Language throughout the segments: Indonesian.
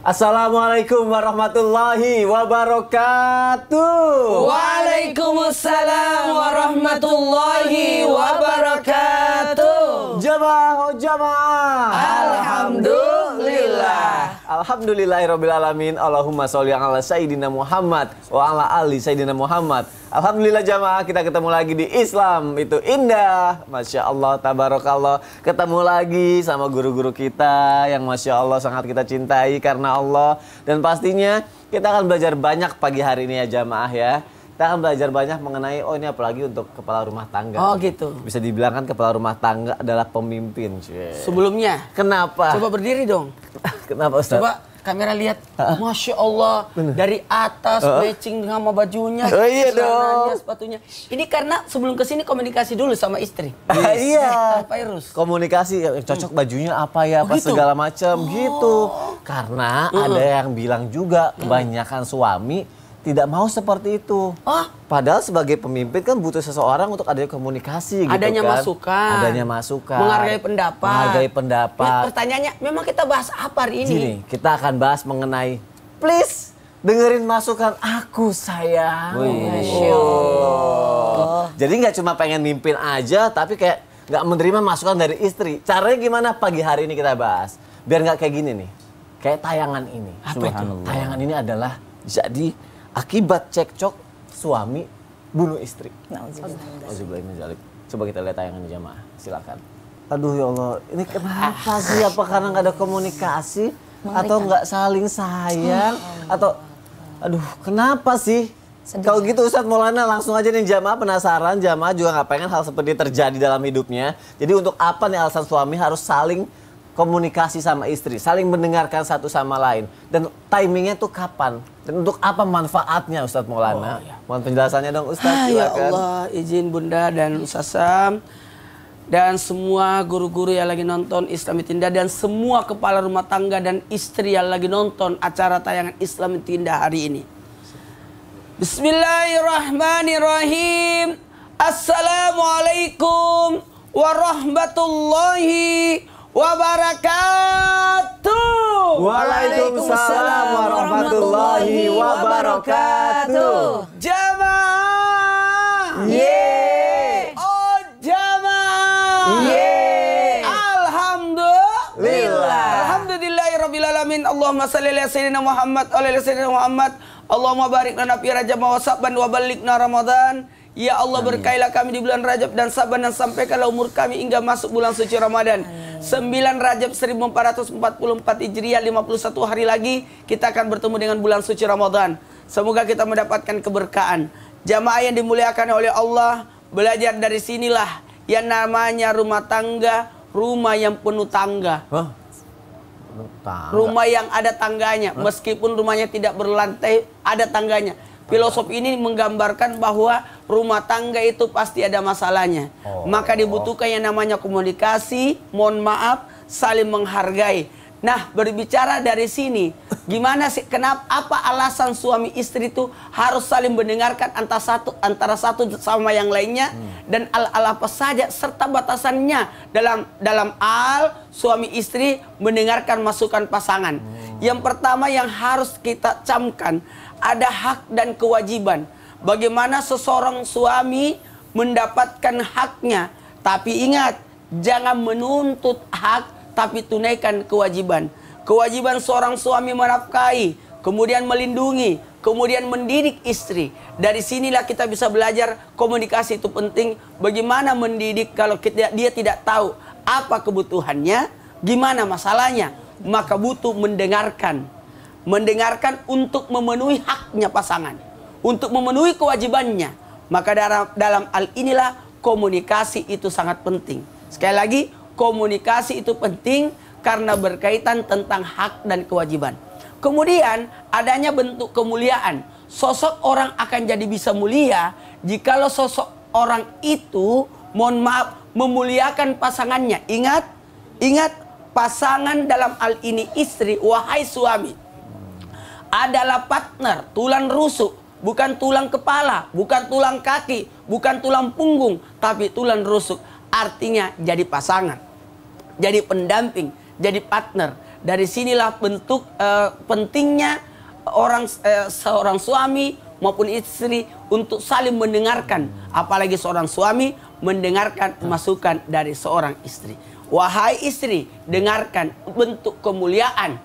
Assalamualaikum warahmatullahi wabarakatuh. Waalaikumsalam warahmatullahi wabarakatuh. Jamaah, jamaah. Alhamdulillahirobbilalamin, Allahumma sholli ala Sayyidina Muhammad Wa ala ali Sayyidina Muhammad Alhamdulillah jamaah kita ketemu lagi di Islam Itu indah Masya Allah Tabarakallah Ketemu lagi sama guru-guru kita Yang Masya Allah sangat kita cintai karena Allah Dan pastinya kita akan belajar banyak pagi hari ini ya jamaah ya kita akan belajar banyak mengenai oh ini apalagi untuk kepala rumah tangga. Oh gitu. Bisa dibilang kan kepala rumah tangga adalah pemimpin. Cuy. Sebelumnya. Kenapa? Coba berdiri dong. Kenapa Ustaz? Coba kamera lihat. Masya Allah Bener. dari atas uh matching sama bajunya, oh, iya dong. sepatunya. Ini karena sebelum kesini komunikasi dulu sama istri. Ah, iya. Apa Irus? Komunikasi ya, cocok hmm. bajunya apa ya, oh, apa gitu? segala macam gitu. oh. gitu. Karena uh ada yang bilang juga hmm. kebanyakan suami tidak mau seperti itu. Oh. Padahal sebagai pemimpin kan butuh seseorang untuk gitu adanya komunikasi adanya gitu kan. masukan. Adanya masukan. Menghargai pendapat. Menghargai pendapat. Ya, pertanyaannya memang kita bahas apa hari ini? Gini, kita akan bahas mengenai please dengerin masukan aku sayang. Wih. Oh. Jadi nggak cuma pengen mimpin aja tapi kayak nggak menerima masukan dari istri. Caranya gimana pagi hari ini kita bahas. Biar nggak kayak gini nih. Kayak tayangan ini. Apa itu? Tayangan ini adalah jadi akibat cekcok suami bunuh istri. Nauzubillah. Coba kita lihat tayangan jamaah. Silakan. Aduh ya Allah, ini kenapa ah. sih? Apa karena nggak ada komunikasi atau nggak saling sayang atau aduh kenapa sih? Kalau gitu Ustadz Maulana langsung aja nih jamaah penasaran, jamaah juga nggak pengen hal seperti terjadi dalam hidupnya. Jadi untuk apa nih alasan suami harus saling komunikasi sama istri, saling mendengarkan satu sama lain. Dan timingnya tuh kapan? Dan untuk apa manfaatnya Ustadz Maulana? Oh, ya. Mohon penjelasannya dong Ustadz. Ah, ya Allah, izin Bunda dan Sam dan semua guru-guru yang lagi nonton Islami Tindah, dan semua kepala rumah tangga dan istri yang lagi nonton acara tayangan Islami Tindah hari ini. Bismillahirrahmanirrahim. Assalamualaikum warahmatullahi wabarakatuh wabarakatuh. Waalaikumsalam warahmatullahi wabarakatuh. Jamaah. Yeah. Oh jamaah. Yeah. Alhamdulillah. Alhamdulillahirabbilalamin. Allahumma salli ala Sayyidina Muhammad. Ala Sayyidina Muhammad. Allahumma barik lana fi rajab wa sabban wa balikna Ramadan. Ya Allah Amin. berkailah kami di bulan Rajab dan Saban dan kalau umur kami hingga masuk bulan suci Ramadan. Amin. 9 Rajab 1444 Hijriah 51 hari lagi kita akan bertemu dengan bulan suci Ramadan. Semoga kita mendapatkan keberkahan. Jamaah yang dimuliakan oleh Allah belajar dari sinilah yang namanya rumah tangga, rumah yang penuh tangga. Huh? Tangga. Rumah yang ada tangganya, meskipun rumahnya tidak berlantai, ada tangganya. Filosof ini menggambarkan bahwa rumah tangga itu pasti ada masalahnya. Oh. Maka dibutuhkan yang namanya komunikasi, mohon maaf, saling menghargai. Nah, berbicara dari sini, gimana sih kenapa apa alasan suami istri itu harus saling mendengarkan antara satu antara satu sama yang lainnya hmm. dan al ala apa saja serta batasannya dalam dalam al suami istri mendengarkan masukan pasangan. Hmm. Yang pertama yang harus kita camkan ada hak dan kewajiban. Bagaimana seseorang suami mendapatkan haknya. Tapi ingat, jangan menuntut hak tapi tunaikan kewajiban. Kewajiban seorang suami menafkahi, kemudian melindungi, kemudian mendidik istri. Dari sinilah kita bisa belajar komunikasi itu penting. Bagaimana mendidik kalau kita, dia tidak tahu apa kebutuhannya, gimana masalahnya, maka butuh mendengarkan mendengarkan untuk memenuhi haknya pasangan, untuk memenuhi kewajibannya. Maka dalam dalam hal inilah komunikasi itu sangat penting. Sekali lagi, komunikasi itu penting karena berkaitan tentang hak dan kewajiban. Kemudian adanya bentuk kemuliaan. Sosok orang akan jadi bisa mulia jikalau sosok orang itu mohon maaf memuliakan pasangannya. Ingat, ingat pasangan dalam hal ini istri wahai suami adalah partner tulang rusuk, bukan tulang kepala, bukan tulang kaki, bukan tulang punggung, tapi tulang rusuk. Artinya jadi pasangan, jadi pendamping, jadi partner. Dari sinilah bentuk eh, pentingnya orang eh, seorang suami maupun istri untuk saling mendengarkan, apalagi seorang suami mendengarkan masukan dari seorang istri. Wahai istri, dengarkan bentuk kemuliaan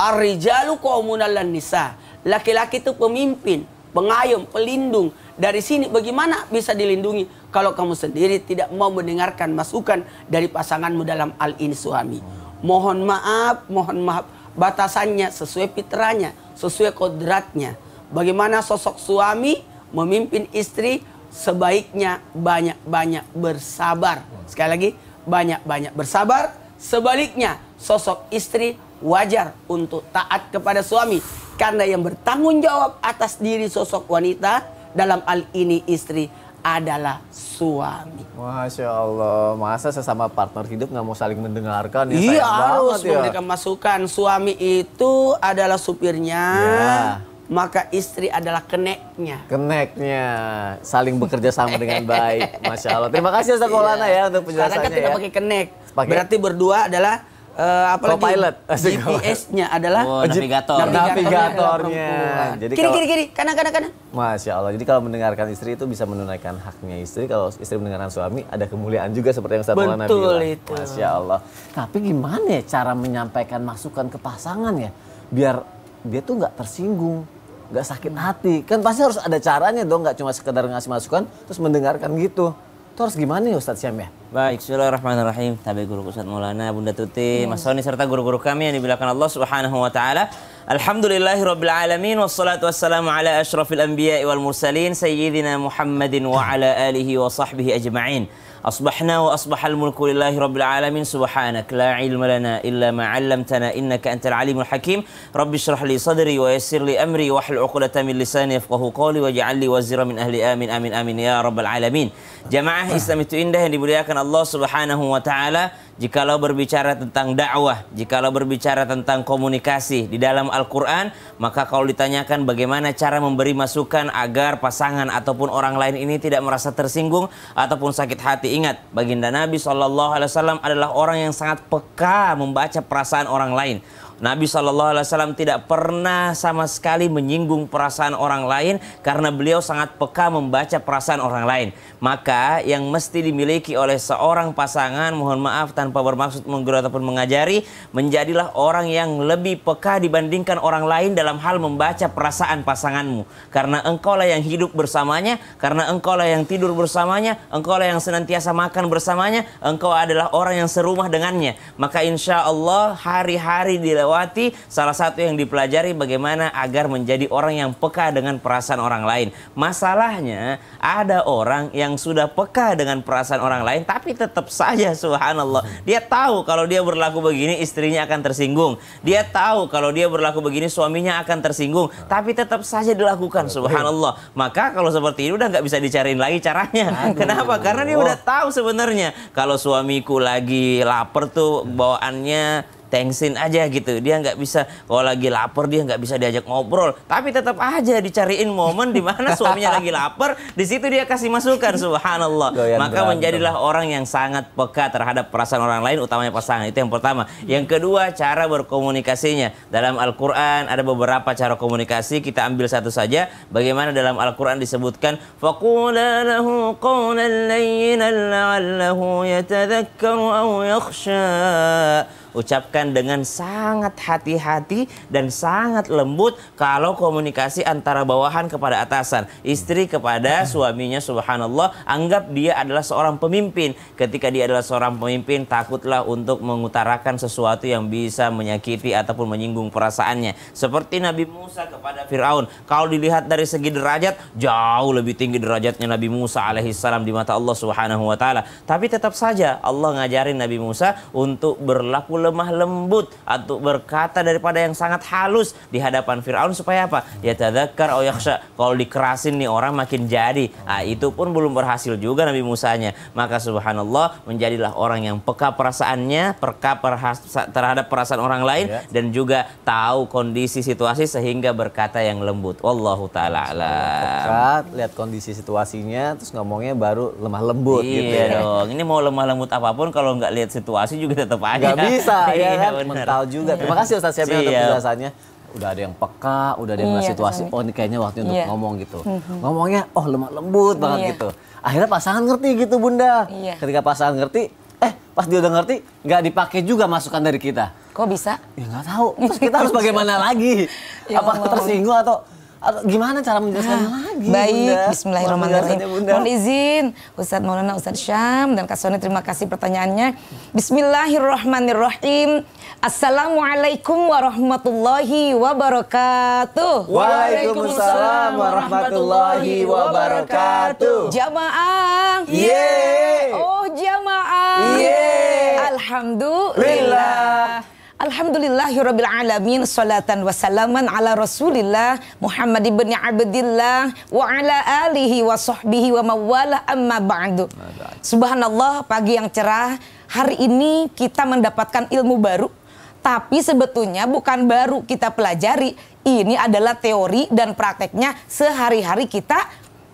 Ar-rijalu qawmunallan nisa. Laki-laki itu pemimpin, pengayom, pelindung. Dari sini bagaimana bisa dilindungi kalau kamu sendiri tidak mau mendengarkan masukan dari pasanganmu dalam al ini suami. Mohon maaf, mohon maaf. Batasannya sesuai fitrahnya, sesuai kodratnya. Bagaimana sosok suami memimpin istri sebaiknya banyak-banyak bersabar. Sekali lagi, banyak-banyak bersabar. Sebaliknya, sosok istri wajar untuk taat kepada suami karena yang bertanggung jawab atas diri sosok wanita dalam hal ini istri adalah suami. Masya Allah, masa sesama partner hidup nggak mau saling mendengarkan ya? Iya harus ya. memberikan masukan. Suami itu adalah supirnya. Ya maka istri adalah keneknya. Keneknya, saling bekerja sama dengan baik, masya Allah. Terima kasih Ustaz Maulana iya. ya untuk penjelasannya. Sekarang kan kita ya. pakai kenek, Pake. berarti berdua adalah uh, eh, pilot GPS-nya adalah oh, navigator. navigatornya. Jadi kiri kiri kiri kanan kanan kanan. Masya Allah. Jadi kalau mendengarkan istri itu bisa menunaikan haknya istri. Kalau istri mendengarkan suami ada kemuliaan juga seperti yang Ustaz nabi. bilang. itu. Masya Allah. Tapi gimana ya cara menyampaikan masukan ke pasangan ya biar dia tuh nggak tersinggung nggak sakit hati kan pasti harus ada caranya dong nggak cuma sekedar ngasih masukan terus mendengarkan gitu itu harus gimana ya Ustadz Syam ya? Baik, Bismillahirrahmanirrahim. Tabi guru Ustadz Maulana, Bunda Tuti, hmm. Mas Soni serta guru-guru kami yang dibilangkan Allah Subhanahu wa taala. Alhamdulillahi rabbil alamin wassalatu wassalamu ala asyrafil anbiya'i wal mursalin sayyidina Muhammadin wa ala alihi wa sahbihi ajma'in. أصبحنا وأصبح الملك لله رب العالمين سبحانك لا علم لنا إلا ما علمتنا إنك أنت العليم الحكيم رب اشرح لي صدري ويسر لي أمري واحل عقلة من لساني يفقه قولي واجعل لي وزيرا من أهل آمين آمين آمين يا رب العالمين جماعة إسلام itu indah الله سبحانه وتعالى Jikalau berbicara tentang dakwah, jikalau berbicara tentang komunikasi di dalam Al-Quran, maka kalau ditanyakan bagaimana cara memberi masukan agar pasangan ataupun orang lain ini tidak merasa tersinggung ataupun sakit hati, ingat baginda Nabi saw adalah orang yang sangat peka membaca perasaan orang lain. Nabi saw tidak pernah sama sekali menyinggung perasaan orang lain karena beliau sangat peka membaca perasaan orang lain. Maka yang mesti dimiliki oleh seorang pasangan, mohon maaf tanpa bermaksud menggurui ataupun mengajari, menjadilah orang yang lebih peka dibandingkan orang lain dalam hal membaca perasaan pasanganmu. Karena engkaulah yang hidup bersamanya, karena engkaulah yang tidur bersamanya, engkaulah yang senantiasa makan bersamanya, engkau adalah orang yang serumah dengannya. Maka insya Allah hari-hari dilewati Megawati salah satu yang dipelajari bagaimana agar menjadi orang yang peka dengan perasaan orang lain. Masalahnya ada orang yang sudah peka dengan perasaan orang lain tapi tetap saja subhanallah hmm. dia tahu kalau dia berlaku begini istrinya akan tersinggung. Dia hmm. tahu kalau dia berlaku begini suaminya akan tersinggung hmm. tapi tetap saja dilakukan subhanallah. Maka kalau seperti ini udah nggak bisa dicariin lagi caranya. Kenapa? Karena dia udah tahu sebenarnya kalau suamiku lagi lapar tuh bawaannya Tengsin aja gitu dia nggak bisa kalau lagi lapar dia nggak bisa diajak ngobrol tapi tetap aja dicariin momen di mana suaminya lagi lapar di situ dia kasih masukan subhanallah Goyan maka berantem. menjadilah orang yang sangat peka terhadap perasaan orang lain utamanya pasangan itu yang pertama yang kedua cara berkomunikasinya dalam Al-Qur'an ada beberapa cara komunikasi kita ambil satu saja bagaimana dalam Al-Qur'an disebutkan faqula qawlan layyinan la'allahu yatadhakkaru aw yakhsha ucapkan dengan sangat hati-hati dan sangat lembut kalau komunikasi antara bawahan kepada atasan, istri kepada suaminya subhanallah, anggap dia adalah seorang pemimpin. Ketika dia adalah seorang pemimpin, takutlah untuk mengutarakan sesuatu yang bisa menyakiti ataupun menyinggung perasaannya. Seperti Nabi Musa kepada Firaun. Kalau dilihat dari segi derajat, jauh lebih tinggi derajatnya Nabi Musa alaihissalam di mata Allah Subhanahu wa taala. Tapi tetap saja Allah ngajarin Nabi Musa untuk berlaku lemah lembut atau berkata daripada yang sangat halus di hadapan Firaun supaya apa? Ya tadzakar oh yakhsha. Kalau dikerasin nih orang makin jadi. Ah itu pun belum berhasil juga Nabi Musanya. Maka subhanallah menjadilah orang yang peka perasaannya, peka terhadap perasaan orang lain ya. dan juga tahu kondisi situasi sehingga berkata yang lembut. Wallahu taala alam. lihat kondisi situasinya terus ngomongnya baru lemah lembut iya gitu ya. dong. Ini mau lemah lembut apapun kalau nggak lihat situasi juga tetap aja. Gak bisa bisa iya, ya kan bener. mental juga. Terima kasih Ustaz Syabi untuk penjelasannya udah ada yang peka, udah ada yang iya, situasi, oh ini kayaknya waktunya untuk iya. ngomong gitu. Mm-hmm. Ngomongnya, oh lemah lembut banget iya. gitu. Akhirnya pasangan ngerti gitu bunda. Iya. Ketika pasangan ngerti, eh pas dia udah ngerti, nggak dipakai juga masukan dari kita. Kok bisa? Ya nggak tahu. Terus kita harus bagaimana lagi? ya, Apakah tersinggung atau gimana cara menjelaskan nah, lagi? Baik, bunda. Bismillahirrahmanirrahim. Bunda. Mohon izin, Ustadz Maulana Ustadz Syam dan Kak Soni terima kasih pertanyaannya. Bismillahirrahmanirrahim. Assalamualaikum warahmatullahi wabarakatuh. Waalaikumsalam warahmatullahi wabarakatuh. Jamaah. Yeay. Oh jamaah. Yeay. Alhamdulillah. Lillah. Alhamdulillahirabbil alamin salatan wassalaman ala Rasulillah Muhammad ibn Abdillah wa ala alihi wa sahbihi wa mawala amma ba'du. Subhanallah pagi yang cerah hari ini kita mendapatkan ilmu baru tapi sebetulnya bukan baru kita pelajari ini adalah teori dan prakteknya sehari-hari kita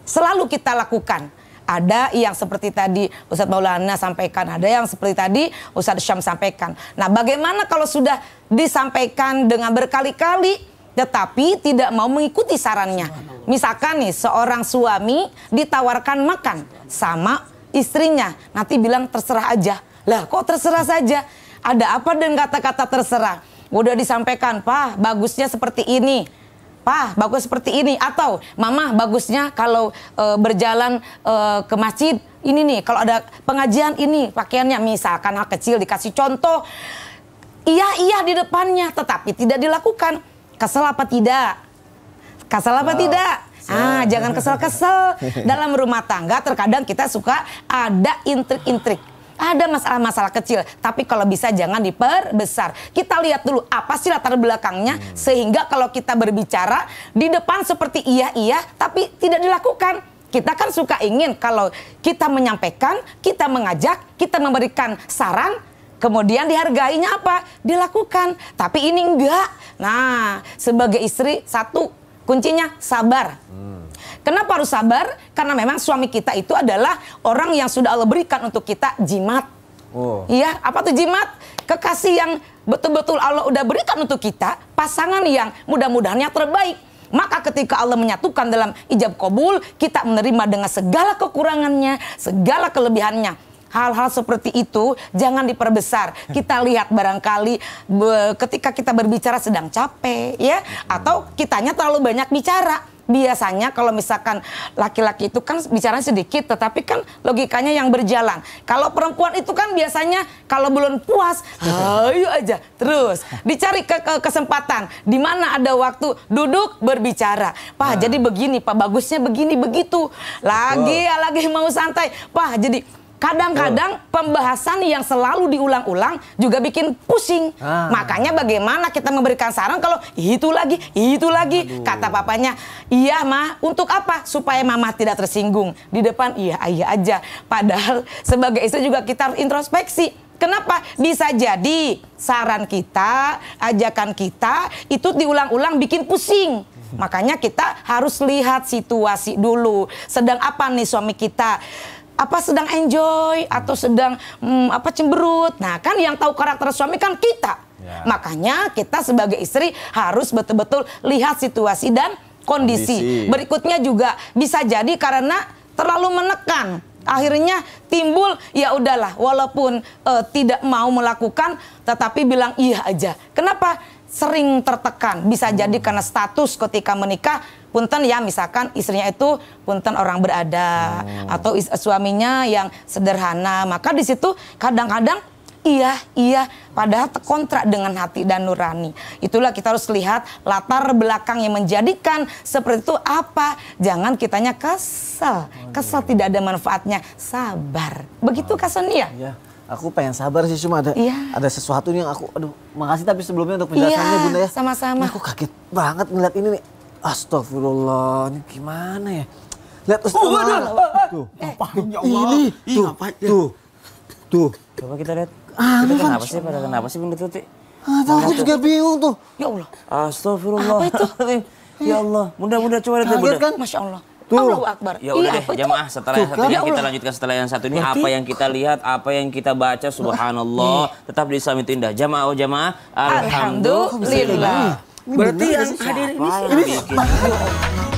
selalu kita lakukan ada yang seperti tadi Ustadz Maulana sampaikan, ada yang seperti tadi Ustadz Syam sampaikan. Nah, bagaimana kalau sudah disampaikan dengan berkali-kali tetapi tidak mau mengikuti sarannya? Misalkan nih seorang suami ditawarkan makan sama istrinya, nanti bilang terserah aja. Lah, kok terserah saja? Ada apa dengan kata-kata terserah? Udah disampaikan, Pak, bagusnya seperti ini papa bagus seperti ini atau mama bagusnya kalau e, berjalan e, ke masjid ini nih kalau ada pengajian ini pakaiannya misalkan anak kecil dikasih contoh iya iya di depannya tetapi tidak dilakukan kesel apa tidak kesel apa oh. tidak Ah, jangan kesel-kesel dalam rumah tangga. Terkadang kita suka ada intrik-intrik ada masalah-masalah kecil, tapi kalau bisa jangan diperbesar. Kita lihat dulu apa sih latar belakangnya hmm. sehingga kalau kita berbicara di depan seperti iya iya tapi tidak dilakukan. Kita kan suka ingin kalau kita menyampaikan, kita mengajak, kita memberikan saran, Kemudian dihargainya apa? Dilakukan. Tapi ini enggak. Nah, sebagai istri satu kuncinya sabar. Hmm. Kenapa harus sabar? Karena memang suami kita itu adalah orang yang sudah Allah berikan untuk kita jimat. Oh. Iya, apa tuh jimat? Kekasih yang betul-betul Allah udah berikan untuk kita, pasangan yang mudah-mudahan yang terbaik. Maka ketika Allah menyatukan dalam ijab kabul, kita menerima dengan segala kekurangannya, segala kelebihannya. Hal-hal seperti itu jangan diperbesar. Kita lihat barangkali ketika kita berbicara sedang capek ya atau kitanya terlalu banyak bicara biasanya kalau misalkan laki-laki itu kan bicara sedikit tetapi kan logikanya yang berjalan. Kalau perempuan itu kan biasanya kalau belum puas, ayo aja terus dicari ke, ke kesempatan di mana ada waktu duduk berbicara. Pak, nah. jadi begini, Pak bagusnya begini begitu. Lagi oh. ya lagi mau santai. Pak, jadi Kadang-kadang oh. pembahasan yang selalu diulang-ulang juga bikin pusing. Ah. Makanya bagaimana kita memberikan saran kalau itu lagi, itu lagi. Aduh. Kata papanya, iya ma untuk apa? Supaya mama tidak tersinggung. Di depan iya, iya aja. Padahal sebagai istri juga kita harus introspeksi. Kenapa? Bisa jadi saran kita, ajakan kita itu diulang-ulang bikin pusing. Makanya kita harus lihat situasi dulu. Sedang apa nih suami kita? apa sedang enjoy atau sedang hmm, apa cemberut. Nah, kan yang tahu karakter suami kan kita. Ya. Makanya kita sebagai istri harus betul-betul lihat situasi dan kondisi. kondisi. Berikutnya juga bisa jadi karena terlalu menekan akhirnya timbul ya udahlah walaupun uh, tidak mau melakukan tetapi bilang iya aja kenapa sering tertekan bisa jadi hmm. karena status ketika menikah punten ya misalkan istrinya itu punten orang berada oh. atau is, suaminya yang sederhana maka di situ kadang-kadang iya iya padahal kontrak dengan hati dan nurani itulah kita harus lihat latar belakang yang menjadikan seperti itu apa jangan kitanya kesel oh, kesel iya. tidak ada manfaatnya sabar begitu oh. kasan ya aku pengen sabar sih cuma ada iya. ada sesuatu yang aku aduh makasih tapi sebelumnya untuk iya, penjelasannya iya, bunda ya sama-sama aku kaget banget ngeliat ini nih Astagfirullah, ini gimana ya? Lihat oh, Ustaz. Oh, Tuh. Ngapain ya Allah? Ini tuh. Tuh. Tuh. Coba kita lihat. Ah, kenapa sih pada kenapa sih Bunda Tuti? Ah, tahu aku juga bingung tuh. Ya Allah. Astagfirullah. Apa itu? ya Allah. Bunda-bunda coba lihat Bunda. kan? Masya Allah. Tuh. Allahu Akbar. Ya udah iya, deh, jamaah setelah yang satu ini kita lanjutkan setelah yang satu ini apa yang kita lihat, apa yang kita baca subhanallah tetap di Islam itu indah. Jamaah oh jamaah alhamdulillah. Berarti yang hadir ini siapa? Ini